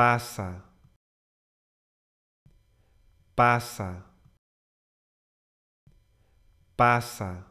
pasa, pasa, pasa.